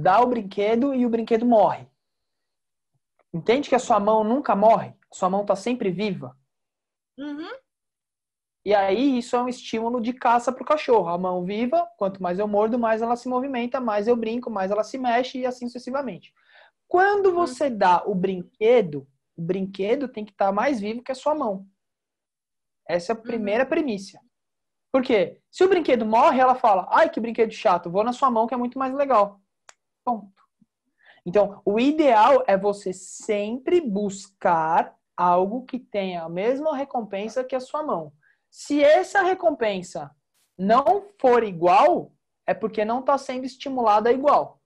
dá o brinquedo e o brinquedo morre. Entende que a sua mão nunca morre? sua mão está sempre viva? Uhum. E aí, isso é um estímulo de caça para o cachorro. A mão viva, quanto mais eu mordo, mais ela se movimenta, mais eu brinco, mais ela se mexe e assim sucessivamente. Quando uhum. você dá o brinquedo, o brinquedo tem que estar tá mais vivo que a sua mão. Essa é a uhum. primeira premissa. Por quê? Se o brinquedo morre, ela fala: ai, que brinquedo chato, vou na sua mão que é muito mais legal. Ponto. Então, o ideal é você sempre buscar algo que tenha a mesma recompensa que a sua mão. Se essa recompensa não for igual, é porque não está sendo estimulada igual.